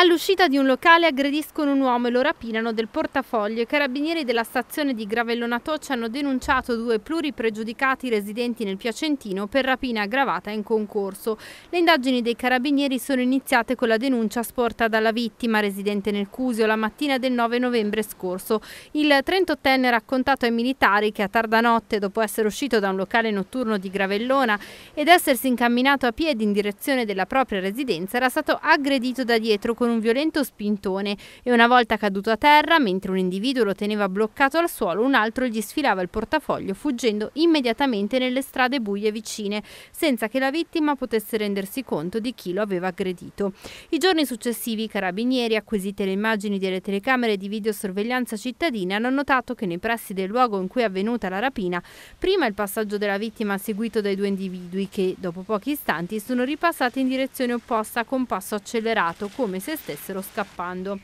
All'uscita di un locale aggrediscono un uomo e lo rapinano del portafoglio. I carabinieri della stazione di Gravellonatoce hanno denunciato due pluripregiudicati residenti nel Piacentino per rapina aggravata in concorso. Le indagini dei carabinieri sono iniziate con la denuncia sporta dalla vittima, residente nel Cusio, la mattina del 9 novembre scorso. Il 38enne ha raccontato ai militari che a tarda notte, dopo essere uscito da un locale notturno di Gravellona ed essersi incamminato a piedi in direzione della propria residenza, era stato aggredito da dietro con con un violento spintone e una volta caduto a terra, mentre un individuo lo teneva bloccato al suolo, un altro gli sfilava il portafoglio fuggendo immediatamente nelle strade buie vicine, senza che la vittima potesse rendersi conto di chi lo aveva aggredito. I giorni successivi i carabinieri, acquisite le immagini delle telecamere di videosorveglianza cittadina, hanno notato che nei pressi del luogo in cui è avvenuta la rapina, prima il passaggio della vittima seguito dai due individui che, dopo pochi istanti, sono ripassati in direzione opposta con passo accelerato, come se stessero scappando.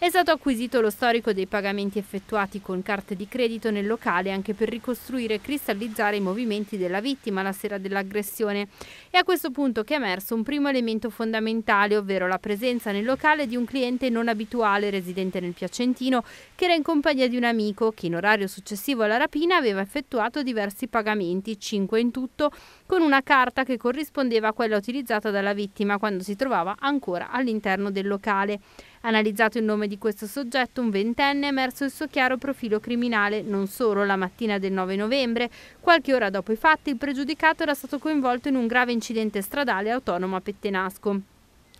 È stato acquisito lo storico dei pagamenti effettuati con carte di credito nel locale anche per ricostruire e cristallizzare i movimenti della vittima la sera dell'aggressione. È a questo punto che è emerso un primo elemento fondamentale, ovvero la presenza nel locale di un cliente non abituale residente nel Piacentino che era in compagnia di un amico che in orario successivo alla rapina aveva effettuato diversi pagamenti, 5 in tutto, con una carta che corrispondeva a quella utilizzata dalla vittima quando si trovava ancora all'interno del locale. Analizzato il nome di questo soggetto, un ventenne, è emerso il suo chiaro profilo criminale. Non solo, la mattina del 9 novembre, qualche ora dopo i fatti, il pregiudicato era stato coinvolto in un grave incidente stradale autonomo a Pettenasco.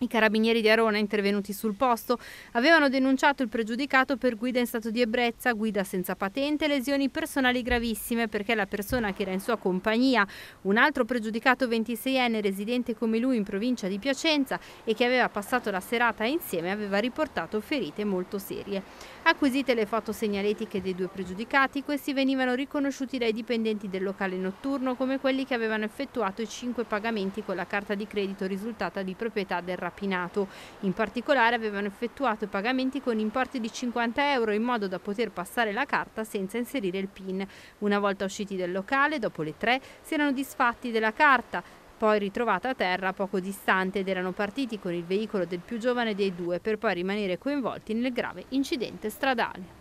I carabinieri di Arona, intervenuti sul posto, avevano denunciato il pregiudicato per guida in stato di ebbrezza, guida senza patente e lesioni personali gravissime perché la persona che era in sua compagnia, un altro pregiudicato 26enne residente come lui in provincia di Piacenza e che aveva passato la serata insieme, aveva riportato ferite molto serie. Acquisite le foto segnaletiche dei due pregiudicati, questi venivano riconosciuti dai dipendenti del locale notturno come quelli che avevano effettuato i cinque pagamenti con la carta di credito risultata di proprietà del ragazzo rapinato. In particolare avevano effettuato pagamenti con importi di 50 euro in modo da poter passare la carta senza inserire il PIN. Una volta usciti dal locale, dopo le tre, si erano disfatti della carta, poi ritrovata a terra poco distante ed erano partiti con il veicolo del più giovane dei due per poi rimanere coinvolti nel grave incidente stradale.